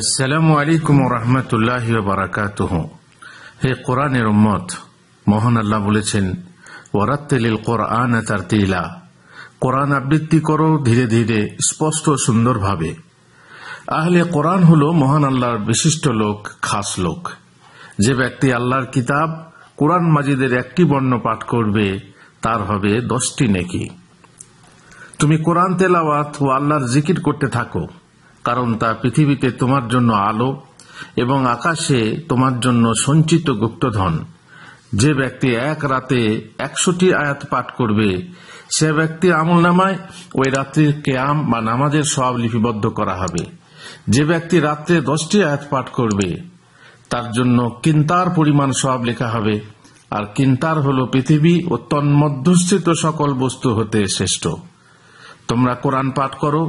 আসসালামু আলাইকুম রহমতুল্লাহ বারাকাতুহ হে কোরআনের উম্মত মোহন আল্লাহ বলেছেন ওয়ারাত্তেলিল কোরআন তার তিলা কোরআন আবৃত্তি করো ধীরে ধীরে স্পষ্ট সুন্দরভাবে আহলে কোরআন হল মহান আল্লাহর বিশিষ্ট লোক খাস লোক যে ব্যক্তি আল্লাহর কিতাব কোরআন মাজিদের একটি বর্ণ পাঠ করবে তার হবে দশটি নেকি তুমি কোরআন তেলাওয়াত ও আল্লাহর জিকির করতে থাকো কারণ তা পৃথিবীতে তোমার জন্য আলো এবং আকাশে তোমার জন্য সঞ্চিত গুপ্তধন যে ব্যক্তি এক রাতে একশোটি আয়াত পাঠ করবে সে ব্যক্তি আমল নামায় ওই রাত্রির কেয়াম বা নামাজের সব লিপিবদ্ধ করা হবে যে ব্যক্তি রাত্রে দশটি আয়াত পাঠ করবে তার জন্য কিন্তার পরিমাণ সব লেখা হবে আর কিন্তার হল পৃথিবী ও তন্মধ্যস্থিত সকল বস্তু হতে শ্রেষ্ঠ তোমরা কোরআন পাঠ করো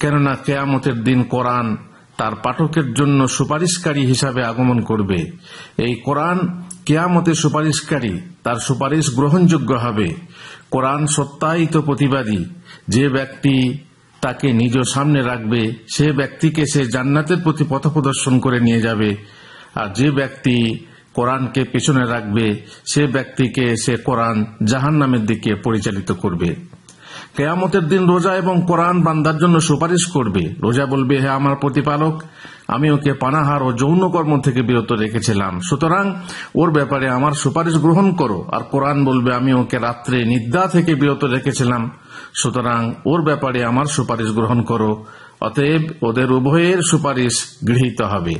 কেননা কেয়ামতের দিন কোরআন তার পাঠকের জন্য সুপারিশকারী হিসাবে আগমন করবে এই কোরআন কেয়ামতের সুপারিশকারী তার সুপারিশ গ্রহণযোগ্য হবে কোরআন সত্যায়িত প্রতিবাদী যে ব্যক্তি তাকে নিজ সামনে রাখবে সে ব্যক্তিকে সে জান্নাতের প্রতি পথ প্রদর্শন করে নিয়ে যাবে আর যে ব্যক্তি কোরআনকে পেছনে রাখবে সে ব্যক্তিকে সে কোরআন জাহান নামের দিকে পরিচালিত করবে কেয়ামতের দিন রোজা এবং কোরআন বান্দার জন্য সুপারিশ করবে রোজা বলবে হে আমার প্রতিপালক আমি ওকে পানাহার ও যৌন কর্ম থেকে বিরত রেখেছিলাম সুতরাং ওর ব্যাপারে আমার সুপারিশ গ্রহণ করো আর কোরআন বলবে আমি ওকে রাত্রে নিদ্রা থেকে বিরত রেখেছিলাম সুতরাং ওর ব্যাপারে আমার সুপারিশ গ্রহণ করো অতএব ওদের উভয়ের সুপারিশ গৃহীত হবে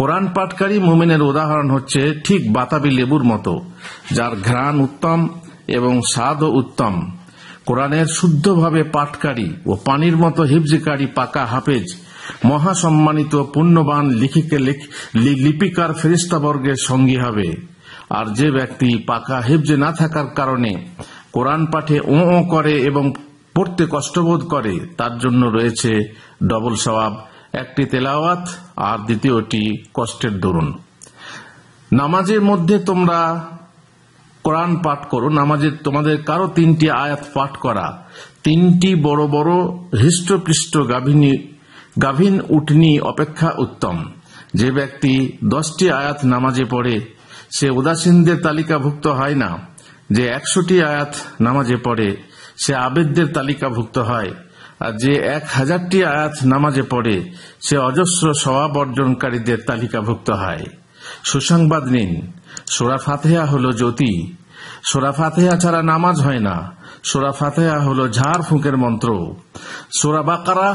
কোরআন পাঠকারী মোমেনের উদাহরণ হচ্ছে ঠিক বাতাবি লেবুর মতো যার ঘ্রাণ উত্তম এবং স্বাদও উত্তম কোরআনের শুদ্ধভাবে পাঠকারী ও পানির মতো হিফজিকারী পাকা হাফেজ মহাসম্মানিত পুণ্যবান লিখিকে লিপিকার ফেরিস্তাবর্গের সঙ্গী হবে আর যে ব্যক্তি পাকা হিফজে না থাকার কারণে কোরআন পাঠে ও ও করে এবং পড়তে কষ্টবোধ করে তার জন্য রয়েছে ডবল সবাব একটি তেলাওয়াত আর দ্বিতীয়টি কষ্টের দরুন নামাজের মধ্যে তোমরা কোরআন পাঠ করো নামাজের তোমাদের কারো তিনটি আয়াত পাঠ করা তিনটি বড় বড় হৃষ্টপৃষ্ট গাভিনী গাভীন উঠনি অপেক্ষা উত্তম যে ব্যক্তি দশটি আয়াত নামাজে পড়ে সে উদাসীনদের তালিকাভুক্ত হয় না যে একশোটি আয়াত নামাজে পড়ে সে আবেদদের তালিকাভুক্ত হয় আর যে এক হাজারটি আয়াত নামাজে পড়ে সে অজস্র স্বভাব অর্জনকারীদের তালিকাভুক্ত হয় সুসংবাদ নিন সোরা ফাতেহা হল জ্যোতি সোরা ফাতেহা ছাড়া নামাজ হয় না সোরা ফাতেহা হল ঝাড় ফুঁকের মন্ত্র সোরা বাকারা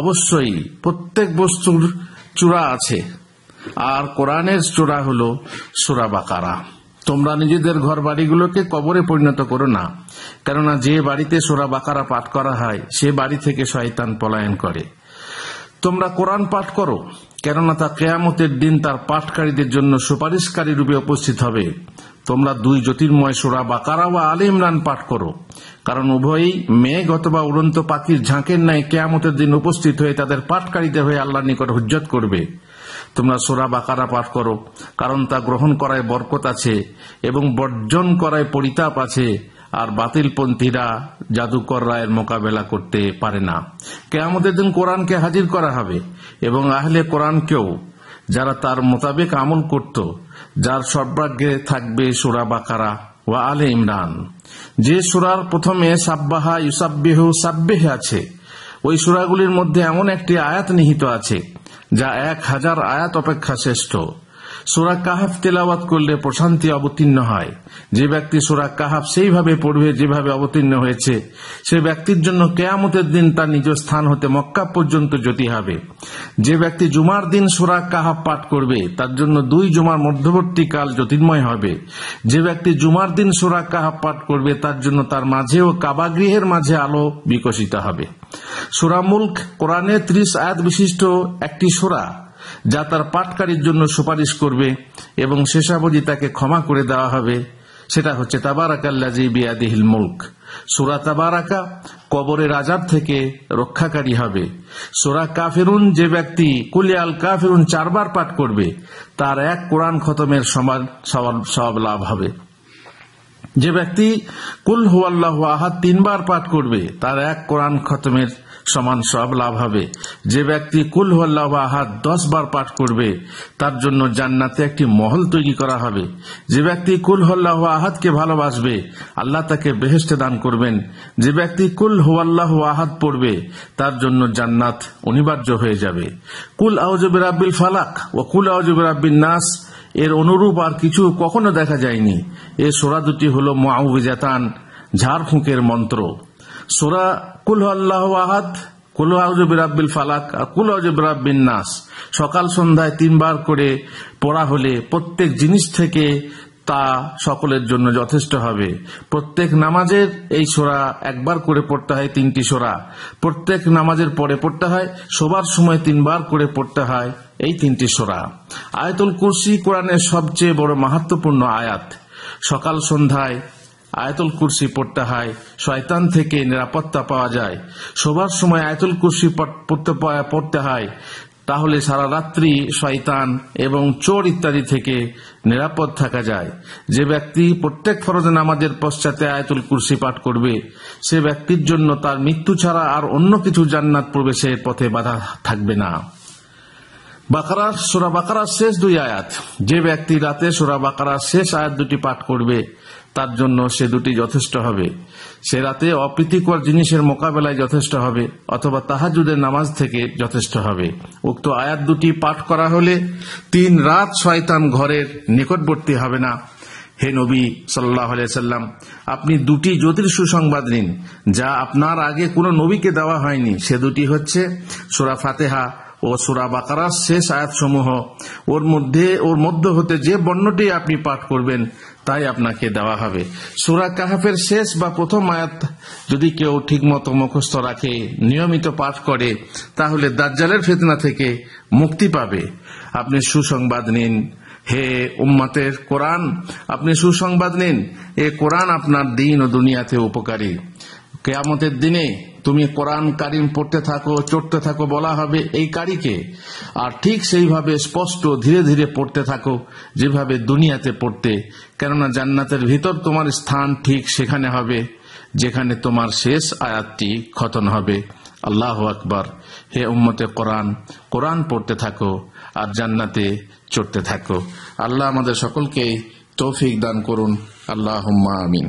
অবশ্যই প্রত্যেক বস্তুর চূড়া আছে আর কোরআনের চূড়া হল সোরা বাকারা তোমরা নিজেদের ঘর বাড়িগুলোকে কবরে পরিণত করো না কেননা যে বাড়িতে সোরা বাকারা পাঠ করা হয় সে বাড়ি থেকে শয়তান পলায়ন করে তোমরা কোরআন পাঠ করো কেননা তা কেয়ামতের দিন তার পাঠকারীদের জন্য সুপারিশকারী রূপে উপস্থিত হবে তোমরা দুই জ্যোতির্ময় সোরা বা কারা বা আলী ইমরান পাঠ করো কারণ উভয়ই মেঘ অথবা উড়ন্ত পাখির ঝাঁকের ন্যায় কেয়ামতের দিন উপস্থিত হয়ে তাদের পাঠকারীদের হয়ে আল্লাহ নিকট হুজ্জত করবে তোমরা সোরা বাকারা পাঠ করো কারণ তা গ্রহণ করায় বরকত আছে এবং বর্জন করায় পরিতাপ আছে আর বাতিলপন্থীরা জাদুকররা এর মোকাবেলা করতে পারে না কেয়ামতের দিন কোরআনকে হাজির করা হবে এবং আহলে কোরআনকেও যারা তার মোতাবেক আমল করত যার সর্বাগ্রে থাকবে সুরা বাকারা ওয়া আলে ইমরান যে সুরার প্রথমে সাব্বাহা ইউসাব্বেহ সাব্বেহ আছে ওই সুরাগুলির মধ্যে এমন একটি আয়াত নিহিত আছে যা এক হাজার আয়াত অপেক্ষা শ্রেষ্ঠ সোরা কাহাফ তেলাওয়াত করলে প্রশান্তি অবতীর্ণ হয় যে ব্যক্তি সোরা কাহাফ সেইভাবে পড়বে যেভাবে অবতীর্ণ হয়েছে সে ব্যক্তির জন্য কেয়ামতের দিন তার নিজ স্থান হতে মক্কা পর্যন্ত জ্যোতি হবে যে ব্যক্তি জুমার দিন সোরা কাহাফ পাঠ করবে তার জন্য দুই জুমার মধ্যবর্তী কাল জ্যোতির্ময় হবে যে ব্যক্তি জুমার দিন সোরা কাহাফ পাঠ করবে তার জন্য তার মাঝে ও কাবাগৃহের মাঝে আলো বিকশিত হবে সুরা কোরআনে ত্রিশ আয়াত বিশিষ্ট একটি সুরা যা তার পাটকারীর জন্য সুপারিশ করবে এবং শেষাবধি তাকে ক্ষমা করে দেওয়া হবে সেটা হচ্ছে তাবারাকাল্লাজি বিয়াদিহিল মুলক সুরা তাবারাকা কবরের আজাব থেকে রক্ষাকারী হবে সুরা কাফেরুন যে ব্যক্তি কুলে আল কাফেরুন চারবার পাঠ করবে তার এক কোরআন খতমের সমান সব লাভ হবে যে ব্যক্তি কুল হুয়াল্লাহ আহাদ তিনবার পাঠ করবে তার এক কোরআন খতমের সমান সব লাভ হবে যে ব্যক্তি কুল হল্লাহ আহাত দশ বার পাঠ করবে তার জন্য জান্নাতে একটি মহল তৈরি করা হবে যে ব্যক্তি কুল হল্লাহ আহাতকে ভালোবাসবে আল্লাহ তাকে বেহেস্টে দান করবেন যে ব্যক্তি কুল হুয়াল্লাহ আহাত পড়বে তার জন্য জান্নাত অনিবার্য হয়ে যাবে কুল আউজবির আব্বিল ফালাক ও কুল আউজবির আব্বিল নাস এর অনুরূপ আর কিছু কখনো দেখা যায়নি এ সোরা দুটি হল মাউবিজাতান ঝাড়ফুঁকের মন্ত্র সোরা কুল আল্লাহ ফালাক আর কুল নাস সকাল সন্ধ্যায় তিনবার করে পড়া হলে প্রত্যেক জিনিস থেকে তা সকলের জন্য যথেষ্ট হবে প্রত্যেক নামাজের এই সোরা একবার করে পড়তে হয় তিনটি সোরা প্রত্যেক নামাজের পরে পড়তে হয় সবার সময় তিনবার করে পড়তে হয় এই তিনটি সোরা আয়তুল কুরসি কোরআনের সবচেয়ে বড় মাহাত্মপূর্ণ আয়াত সকাল সন্ধ্যায় আয়তুল কুরসি পড়তে হয় শয়তান থেকে নিরাপত্তা পাওয়া যায় শোবার সময় আয়তুল কুরসি পড়তে পড়তে হয় তাহলে সারা রাত্রি শয়তান এবং চোর ইত্যাদি থেকে নিরাপদ থাকা যায় যে ব্যক্তি প্রত্যেক ফরজে নামাজের পশ্চাতে আয়তুল কুরসি পাঠ করবে সে ব্যক্তির জন্য তার মৃত্যু ছাড়া আর অন্য কিছু জান্নাত প্রবেশের পথে বাধা থাকবে না বাকারার সোরা বাকারার শেষ দুই আয়াত যে ব্যক্তি রাতে সোরা বাকারার শেষ আয়াত দুটি পাঠ করবে তার জন্য সে দুটি যথেষ্ট হবে সে রাতে অপ্রীতিকর জিনিসের মোকাবেলায় যথেষ্ট হবে অথবা তাহাজুদের নামাজ থেকে যথেষ্ট হবে উক্ত আয়াত দুটি পাঠ করা হলে তিন রাত শয়তান ঘরের নিকটবর্তী হবে না হে নবী সাল্লাহ সাল্লাম আপনি দুটি জ্যোতির সুসংবাদ নিন যা আপনার আগে কোনো নবীকে দেওয়া হয়নি সে দুটি হচ্ছে সোরা ফাতেহা ও সুরা বাকারা শেষ সমূহ ওর মধ্যে ওর মধ্য হতে যে বর্ণটি আপনি পাঠ করবেন তাই আপনাকে দেওয়া হবে সুরা কাহাফের শেষ বা প্রথম আয়াত যদি কেউ ঠিকমতো মুখস্থ রাখে নিয়মিত পাঠ করে তাহলে দাজ্জালের ফেতনা থেকে মুক্তি পাবে আপনি সুসংবাদ নিন হে উম্মাতের কোরআন আপনি সুসংবাদ নিন এ কোরআন আপনার দিন ও দুনিয়াতে উপকারী কেয়ামতের দিনে তুমি কোরআন কারিম পড়তে থাকো চড়তে থাকো বলা হবে এই কারিকে আর ঠিক সেইভাবে স্পষ্ট ধীরে ধীরে পড়তে থাকো যেভাবে দুনিয়াতে পড়তে কেননা জান্নাতের ভিতর তোমার স্থান ঠিক সেখানে হবে যেখানে তোমার শেষ আয়াতটি খতন হবে আল্লাহ আকবর হে উম্মতে কোরআন কোরআন পড়তে থাকো আর জান্নাতে চড়তে থাকো আল্লাহ আমাদের সকলকে তৌফিক দান করুন আল্লাহ আমিন